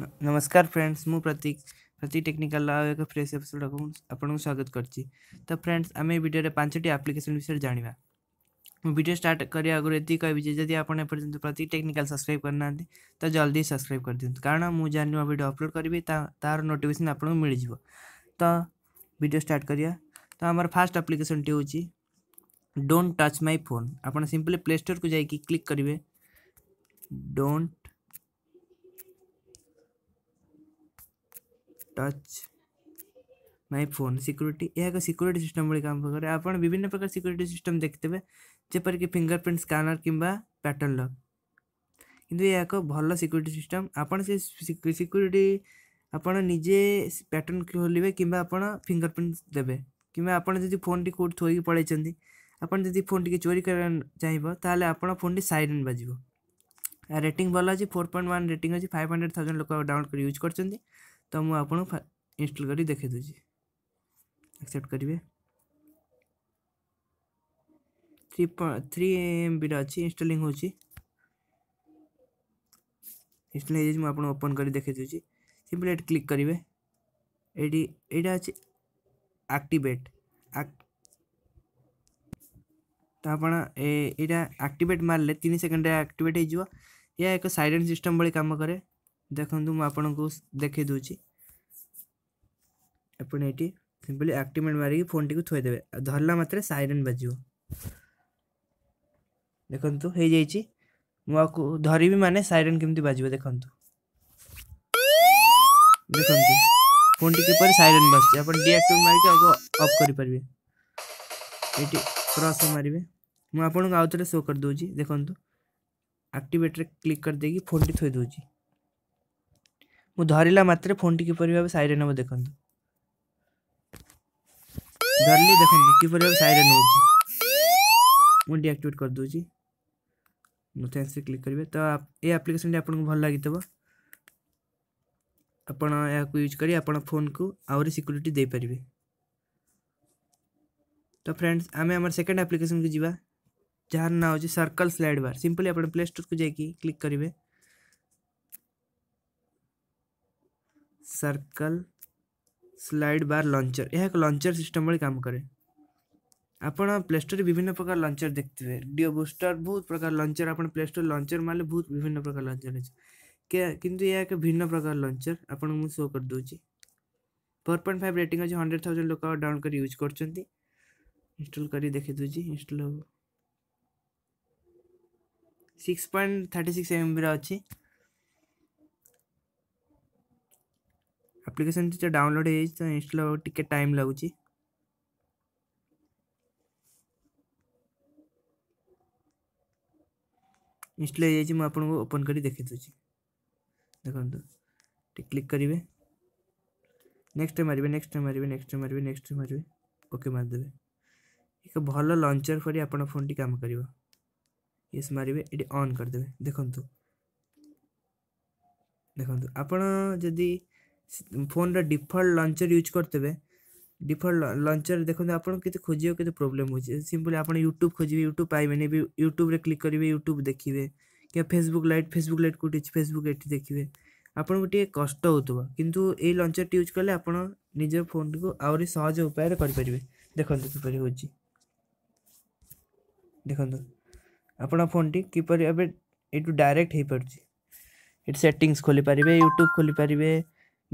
नमस्कार फ्रेंड्स मु प्रतीक प्रतीक टेक्निकल लाओ एक फ्रेश एपिसोड को आपन को स्वागत करछि तो फ्रेंड्स आमे वीडियो रे पांचटी एप्लीकेशन विषय जानिबा मु वीडियो स्टार्ट करिया अगर यदि कहबि जे यदि आपन एपर्यंत प्रतीक टेक्निकल सब्सक्राइब करना नथि त तो जल्दी सब्सक्राइब कर दिंत कारण मु जानिबा वीडियो अपलोड करबि ता तार नोटिफिकेशन तो तो आपन को मिल जइबो त वीडियो स्टार्ट करिया त हमर फर्स्ट एप्लीकेशन टी होछि डोंट टच माय फोन आपन सिंपली प्ले स्टोर को जाई कि क्लिक करिवे don't touch my phone security ଏହା ଏକ ସିକ୍ୟୁରିଟି ସିଷ୍ଟମ୍ ଭଳି କାମ କରେ ଆପଣ ବିଭିନ୍ନ ପ୍ରକାର ସିକ୍ୟୁରିଟି ସିଷ୍ଟମ୍ ଦେଖିଥିବେ ଯେପରିକି ଫିଙ୍ଗର ପ୍ରିଣ୍ଟ ସ୍କାନର୍ କିମ୍ବା ପ୍ୟାଟର୍ନ ଲକ୍ କିନ୍ତୁ ଏହା ଏକ ଭଲ ସିକ୍ୟୁରିଟି ସିଷ୍ଟମ୍ ଆପଣ ସେ ସିକ୍ୟୁରିଟି ଆପଣ ନିଜେ ପ୍ୟାଟର୍ନ ଖୋଲିବେ କିମ୍ବା ଆପଣ ଫିଙ୍ଗର ପ୍ରିଣ୍ଟ ଦେବେ କିମ୍ବା ଆପଣ ଯଦି ଫୋନ୍ଟି କେଉଁଠି ଥୋଇକି ପଳାଇଛନ୍ତି ଆପଣ ଯଦି ଫୋନ୍ ଫୋନ୍ଟିକି ଚୋରି କରିବା ଚାହିଁବ ତାହେଲେ ଆପଣ ଫୋନ୍ଟି ସାଇରେନ୍ ବାଜିବ ରେଟିଂ ଭଲ ଅଛି ଫୋର୍ ପଏଣ୍ଟ ୱାନ୍ ରେଟିଂ ଅଛି ଫାଇଭ୍ ହଣ୍ଡ୍ରେଡ଼୍ ଥାଉଜେଣ୍ଡ ଲୋକ ଡାଉନଲୋଡ଼ କରି ୟୁଜ୍ କରୁଛନ୍ତି ତ ମୁଁ ଆପଣଙ୍କୁ ଇନଷ୍ଟଲ୍ କରି ଦେଖାଇ ଦେଉଛି ଆକ୍ସେପ୍ଟ କରିବେ ଥ୍ରୀ ଥ୍ରୀ ଏମ୍ବିର ଅଛି ଇନଷ୍ଟଲିଂ ହେଉଛି ଇନଷ୍ଟଲ ହେଇଯାଇଛି ମୁଁ ଆପଣଙ୍କୁ ଓପନ୍ କରି ଦେଖାଇ ଦେଉଛି ସିମ୍ପଲି ଏଠି କ୍ଲିକ୍ କରିବେ ଏଇଠି ଏଇଟା ଅଛି ଆକ୍ଟିଭେଟ୍ ତ ଆପଣ ଏଇଟା ଆକ୍ଟିଭେଟ୍ ମାରିଲେ ତିନି ସେକେଣ୍ଡରେ ଆକ୍ଟିଭେଟ୍ ହେଇଯିବ ଏହା ଏକ ସାଇଲେଣ୍ଟ ସିଷ୍ଟମ୍ ଭଳି କାମ କରେ देखु देखे दूसरी आक्टिवेट मारिक फोन टी थोदे धरला मात्र सैरेन बाज देखे मुझे धरवि सैरेन केमती बाजि देखु देखते फोन टी कि सैरेन बाजे डीआक्ट मारिक अफ करें ये क्रस मारे मुझे आउ थे शो करदे देखो आक्टिवेटर क्लिक कर देखिए फोन टी थोदी मुझे धरला मात्र फोन टी कि भाव सैरेन हो देख धरली देख किपर भाव सैरेन हो डीआक्टिवेट करदे मुझे से क्लिक करेंगे तो ये आप्लिकेसन टी आपको भल लगे आपण यूज कर फोन को आहरी सिक्यूरीटी देपर तो फ्रेंड्स आम आम सेकेंड आप्लिकेसन को जी जार ना हो सर्कल स्लैड बार सिंपली आप प्ले स्टोर को जाकि क्लिक करेंगे सर्कल स्लाइड बार लंचर यह एक लंचर सिस्टम भाई काम करे आपण प्लेस्टोर विभिन्न प्रकार लंचर देखते हैं डीओ बुस्टर बहुत प्रकार लंचर आप प्लेस्टोर लंचर मारे बहुत विभिन्न प्रकार लंचर अच्छे कितु एक भिन्न प्रकार लंचर आप शो करदे फोर पॉइंट फाइव रेट अच्छे हंड्रेड थाउजेंड लोक डाउन कर यूज कर इनस्टल कर देखे दूसरी इनस्टल हो six point thirty six MB बी अच्छी एप्लीकेशन जो डाउनलोड हो इनस्टल टे टाइम लगुच इनस्टल हो आपको ओपन कर देखे देखो क्लिक करेंगे नेक्स्ट मारे नेक्स्ट मारे नेक्स्ट मारे नेक्स्ट मारे ओके मारदे एक भल लंचर पर आप फोन टी कम कर ये मारे ये अन्दे देखु देखु आपड़ जदि ଫୋନ୍ର ଡିଫଲ୍ଟ ଲଞ୍ଚର୍ ୟୁଜ୍ କରିଥିବେ ଡିଫଲ୍ଟ ଲଞ୍ଚର୍ ଦେଖନ୍ତୁ ଆପଣ କେତେ ଖୋଜିବେ କେତେ ପ୍ରୋବ୍ଲେମ୍ ହେଉଛି ସିମ୍ପଲି ଆପଣ ୟୁଟ୍ୟୁବ୍ ଖୋଜିବେ ୟୁଟ୍ୟୁବ୍ ପାଇବେନି ବି ୟୁଟ୍ୟୁବ୍ରେ କ୍ଲିକ୍ କରିବେ ୟୁଟ୍ୟୁବ୍ ଦେଖିବେ କିମ୍ବା ଫେସବୁକ୍ ଲାଇଟ୍ ଫେସବୁକ୍ ଲାଇଟ୍ କେଉଁଠି ଅଛି ଫେସବୁକ୍ ଏଠି ଦେଖିବେ ଆପଣଙ୍କୁ ଟିକେ କଷ୍ଟ ହେଉଥିବ କିନ୍ତୁ ଏଇ ଲଞ୍ଚର୍ଟି ୟୁଜ୍ କଲେ ଆପଣ ନିଜ ଫୋନ୍ଟିକୁ ଆହୁରି ସହଜ ଉପାୟରେ କରିପାରିବେ ଦେଖନ୍ତୁ କିପରି ହେଉଛି ଦେଖନ୍ତୁ ଆପଣ ଫୋନ୍ଟି କିପରି ଏବେ ଏଇଠୁ ଡାଇରେକ୍ଟ ହୋଇପାରୁଛି ଏଠି ସେଟିଂସ୍ ଖୋଲିପାରିବେ ୟୁଟ୍ୟୁବ୍ ଖୋଲିପାରିବେ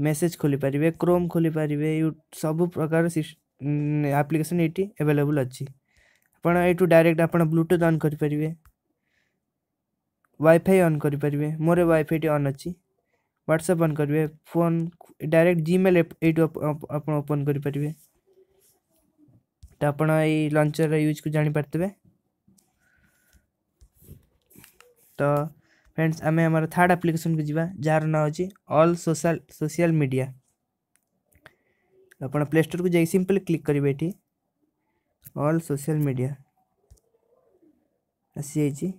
मेसेज खोली पारे क्रोम खोली पारे सब प्रकार आप्लिकेसन येलेबल अच्छी आप डायरेक्ट आप ब्लूटूथ अन् करेंगे वाइफाई अन् करेंगे मोर वाइफाई टी अन् अच्छी ह्वाट्सअप अन् करेंगे फोन डायरेक्ट जिमेल ओपन करेंगे तो आप लंचर यूज को जापारे तो फ्रेंड्स आम थार्ड आप्लिकेसन को जी जार ना होची ऑल सोशल सोशल मीडिया आप स्टोर को जाइ सिंपल क्लिक करेंगे ये अल सोशल मीडिया आसी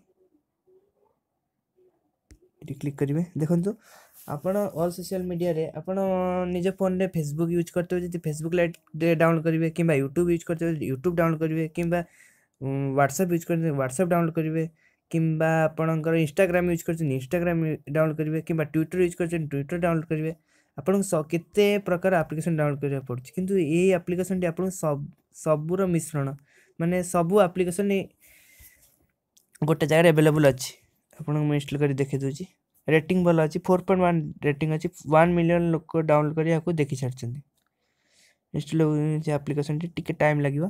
क्लिक करेंगे देखो आपल सोशल मीडिया रे निज़ फोन में फेसबुक यूज करते हो जी फेसबुक लाइट डाउनलोड करेंगे कि यूट्यूब यूज करते हो यूट्यूब डाउनलोड करेंगे किंबा ह्वाट्सअप यूज करते हैं ह्वाट्सअप डाउनलोड करेंगे किंबा आपंकर इनस्टाग्राम यूज करते इनस्टाग्राम डाउनलोड करेंगे कि ट्विटर यूज करते ट्विटर डाउनलोड करेंगे आप के प्रकार आप्लिकेसन डाउनलोड करा पड़ी कि आप्लिकेसन टी आप सबुर मिश्रण मानने सब आप्लिकेसन गोटे जगह एवेलेबल अच्छी इनस्टल कर देखे रेट भल अच्छी फोर पॉइंट वन रेट अच्छी वन मिलियन लोक डाउनलोड कर देखी सारी इनस्टल आप्लिकेसन टी टाइम लगे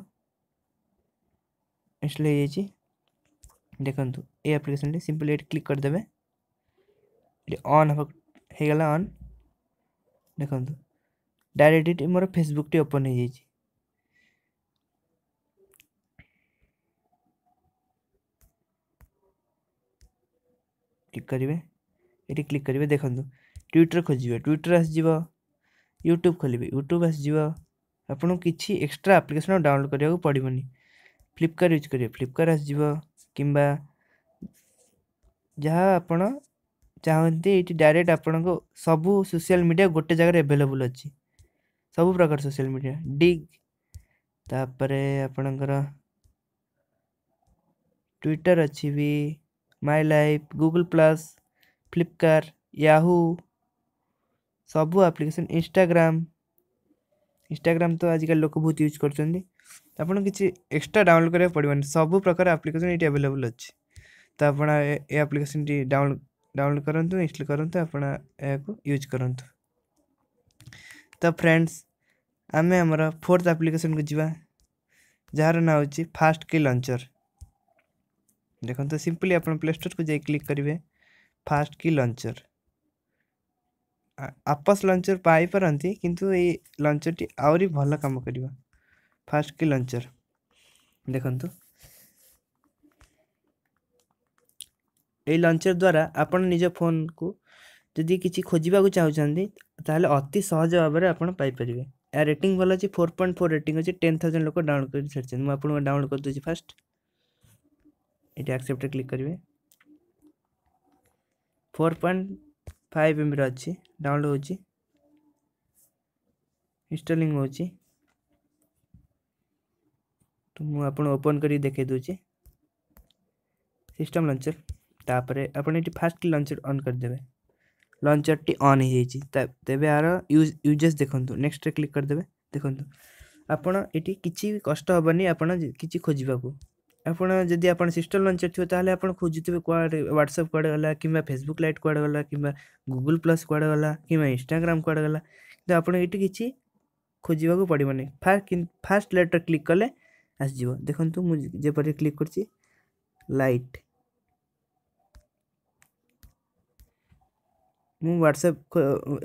इनस्टल हो जाएगी देखो ये आप्लिकेसन सिंपल क्लिक करदे अन होगा अन् देखु डायरेक्ट मोर फेसबुक टी ओपन हो क्लिक करेंगे ये क्लिक करेंगे देखो ट्विटर खोजे ट्विटर आसीज यूट्यूब खोल यूट्यूब आसीज आपको किसी एक्स्ट्रा आप्लिकेसन डाउनलोड करने को पड़ोनी फ्लिपकार्ट यूज करेंगे फ्लिपकार्ट आस किंबा जहाँ आपण चाहती ये डायरेक्ट आपण सब सोशल मीडिया गोटे जगह एभेलेबुल अच्छे सब प्रकार सोशल मीडिया डिग तापर आपणकर ट्विटर अच्छी भी my life Google plus Flipkart Yahoo सब आप्लिकेसन इनस्टाग्राम ଇନଷ୍ଟାଗ୍ରାମ୍ ତ ଆଜିକାଲି ଲୋକ ବହୁତ ୟୁଜ୍ କରୁଛନ୍ତି ଆପଣ କିଛି ଏକ୍ସଟ୍ରା ଡାଉନଲୋଡ଼୍ କରିବାକୁ ପଡ଼ିବନି ସବୁ ପ୍ରକାର ଆପ୍ଲିକେସନ୍ ଏଇଠି ଆଭେଲେବୁଲ୍ ଅଛି ତ ଆପଣ ଏ ଆପ୍ଲିକେସନ୍ଟି ଡାଉନଲୋଡ଼୍ ଡାଉନଲୋଡ଼୍ କରନ୍ତୁ ଇନଷ୍ଟଲ୍ କରନ୍ତୁ ଆପଣ ଏହାକୁ ୟୁଜ୍ କରନ୍ତୁ ତ ଫ୍ରେଣ୍ଡସ୍ ଆମେ ଆମର ଫୋର୍ଥ ଆପ୍ଲିକେସନ୍କୁ ଯିବା ଯାହାର ନାଁ ହେଉଛି ଫାଷ୍ଟ କି ଲଞ୍ଚର ଦେଖନ୍ତୁ ସିମ୍ପଲି ଆପଣ ପ୍ଲେ ଷ୍ଟୋର୍କୁ ଯାଇ କ୍ଲିକ୍ କରିବେ ଫାଷ୍ଟ କି ଲଞ୍ଚର ଆପସ୍ ଲଞ୍ଚର୍ ପାଇପାରନ୍ତି କିନ୍ତୁ ଏଇ ଲଞ୍ଚର୍ଟି ଆହୁରି ଭଲ କାମ କରିବ ଫାଷ୍ଟ କି ଲଞ୍ଚର୍ ଦେଖନ୍ତୁ ଏଇ ଲଞ୍ଚର୍ ଦ୍ୱାରା ଆପଣ ନିଜ ଫୋନ୍କୁ ଯଦି କିଛି ଖୋଜିବାକୁ ଚାହୁଁଛନ୍ତି ତାହେଲେ ଅତି ସହଜ ଭାବରେ ଆପଣ ପାଇପାରିବେ ଏହା ରେଟିଂ ଭଲ ଅଛି ଫୋର୍ ପଏଣ୍ଟ ଫୋର୍ ରେଟିଂ ଅଛି ଟେନ୍ ଥାଉଜେଣ୍ଡ ଲୋକ ଡାଉନଲୋଡ଼ କରି ଛାଡ଼ିଛନ୍ତି ମୁଁ ଆପଣଙ୍କୁ ଡାଉନଲୋଡ଼ କରିଦେଉଛି ଫାଷ୍ଟ ଏଠି ଆକ୍ସେପ୍ଟରେ କ୍ଲିକ୍ କରିବେ ଫୋର୍ ପଏଣ୍ଟ ଫାଇଭ୍ ଏମ୍ବିର ଅଛି डाउनलोड होची ઇન્સ્ટોલિંગ હોચી તો હું આપણું ઓપન કરી દેખાઈ દઉં છે સિસ્ટમ લન્ચર ତାପରେ ଆପଣ ଏଠି ଫାଷ୍ଟ ଲଞ୍ଚର ଅନ୍ କରିଦେବେ ଲଞ୍ଚରଟି ଅନ୍ ହେଇଯାଇଛି ତେବେ ଆର ୟୁଜେସ୍ ଦେଖନ୍ତୁ ନେକ୍ସଟରେ କ୍ଲିକ୍ କରିଦେବେ ଦେଖନ୍ତୁ ଆପଣ ଏଠି କିଛି କଷ୍ଟ ହେବନି ଆପଣ କିଛି ଖୋଜିବାକୁ ଆପଣ ଯଦି ଆପଣ ସିଷ୍ଟମ୍ ଲଞ୍ଚ୍ ଥିବ ତାହେଲେ ଆପଣ ଖୋଜୁଥିବେ କୁଆଡ଼େ ହ୍ୱାଟ୍ସଆପ୍ କୁଆଡ଼େ ଗଲା କିମ୍ବା ଫେସବୁକ୍ ଲାଇଟ୍ କୁଆଡ଼େ ଗଲା କିମ୍ବା ଗୁଗୁଲ୍ ପ୍ଲସ୍ କୁଆଡ଼େ ଗଲା କିମ୍ବା ଇନଷ୍ଟାଗ୍ରାମ୍ କୁଆଡ଼େ ଗଲା କିନ୍ତୁ ଆପଣ ଏଇଠି କିଛି ଖୋଜିବାକୁ ପଡ଼ିବନି ଫାର୍ଷ୍ଟ ଲେଟର୍ କ୍ଲିକ୍ କଲେ ଆସିଯିବ ଦେଖନ୍ତୁ ମୁଁ ଯେପରି କ୍ଲିକ୍ କରୁଛି ଲାଇଟ୍ ମୁଁ ହ୍ୱାଟ୍ସଆପ୍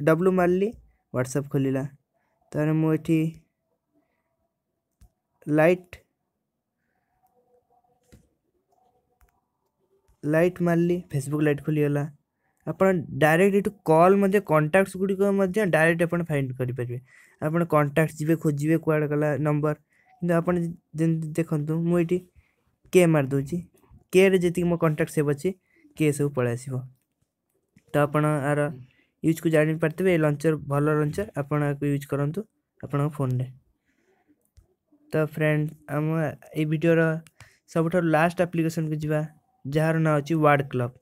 ଡବ୍ଲୁ ମାରିଲି ହ୍ୱାଟ୍ସଆପ୍ ଖୋଲିଲା ତା'ପରେ ମୁଁ ଏଠି ଲାଇଟ୍ ଲାଇଟ୍ ମାରିଲି ଫେସବୁକ୍ ଲାଇଟ୍ ଖୋଲିଗଲା ଆପଣ ଡାଇରେକ୍ଟ ଏଠୁ କଲ୍ ମଧ୍ୟ କଣ୍ଟାକ୍ଟସ୍ ଗୁଡ଼ିକ ମଧ୍ୟ ଡାଇରେକ୍ଟ ଆପଣ ଫାଇଣ୍ଡ କରିପାରିବେ ଆପଣ କଣ୍ଟାକ୍ଟସ୍ ଯିବେ ଖୋଜିବେ କୁଆଡ଼େ ଗଲା ନମ୍ବର କିନ୍ତୁ ଆପଣ ଯେମିତି ଦେଖନ୍ତୁ ମୁଁ ଏଠି କେ ମାରିଦେଉଛି କେରେ ଯେତିକି ମୋ କଣ୍ଟାକ୍ଟ ସେଭ୍ ଅଛି କେ ସବୁ ପଳାଇ ଆସିବ ତ ଆପଣ ଆର ୟୁଜ୍କୁ ଜାଣିପାରିଥିବେ ଏ ଲଞ୍ଚର ଭଲ ଲଞ୍ଚର ଆପଣ ଏହାକୁ ୟୁଜ୍ କରନ୍ତୁ ଆପଣଙ୍କ ଫୋନ୍ରେ ତ ଫ୍ରେଣ୍ଡ ଆମ ଏଇ ଭିଡ଼ିଓର ସବୁଠାରୁ ଲାଷ୍ଟ ଆପ୍ଲିକେସନ୍କୁ ଯିବା जार ना अच्छी वार्ड क्लब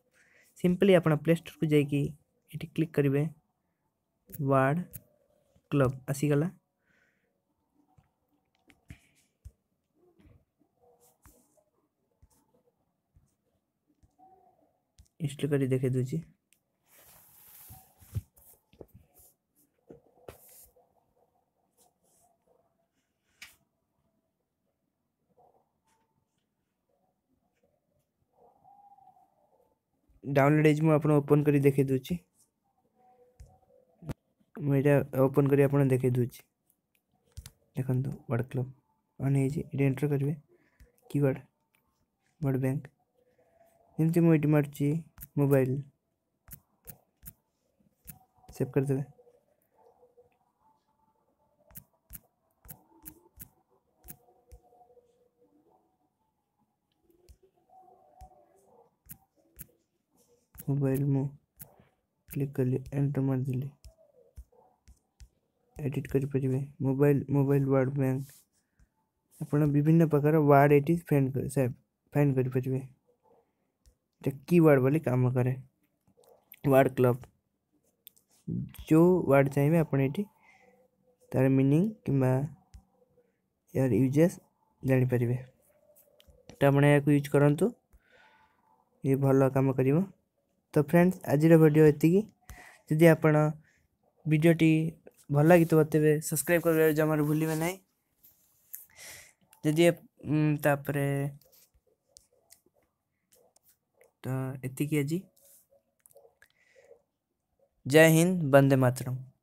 सिंपली आप प्ले स्टोर को जाकि क्लिक करेंगे वार्ड क्लब आसीगला इंस्टल कर देखे दूसरी डाउनलोड ହେଇଛି ମୁଁ ଆପଣ ଓପନ୍ କରି ଦେଖାଇ ଦେଉଛି ମୁଁ ଏଇଟା ଓପନ୍ କରି ଆପଣ ଦେଖାଇ ଦେଉଛି ଦେଖନ୍ତୁ ୱାର୍ଡ଼ କ୍ଲବ୍ ଅନ୍ ହେଇଛି ଏଠି ଏଣ୍ଟର କରିବେ କିୱାର୍ଡ଼ ୱାର୍ଡ଼ ବ୍ୟାଙ୍କ ଯେମିତି ମୁଁ ଏଠି ମାରୁଛି ମୋବାଇଲ ସେଭ୍ କରିଦେବେ मोबाइल मु क्लिक कले एंटर मार दिले एडिट कर परबे मोबाइल मोबाइल वार्ड बैंक अपन विभिन्न प्रकार वार्ड ये फाइंड कर से करें कर परबे जे कीवर्ड काम करे वार्ड क्लब जो वार्ड चाहिए आप मिनिंग कि यार यूजेस जानपर तो त अपन यूज करंतु ये भलो काम करिवो तो फ्रेंड्स आज भिडियो इतनी जी आप भिडटी भल लगे तेरे सब्सक्राइब कर जमार भूल जी तापर तो ये आज जय हिंद बंदे मातरम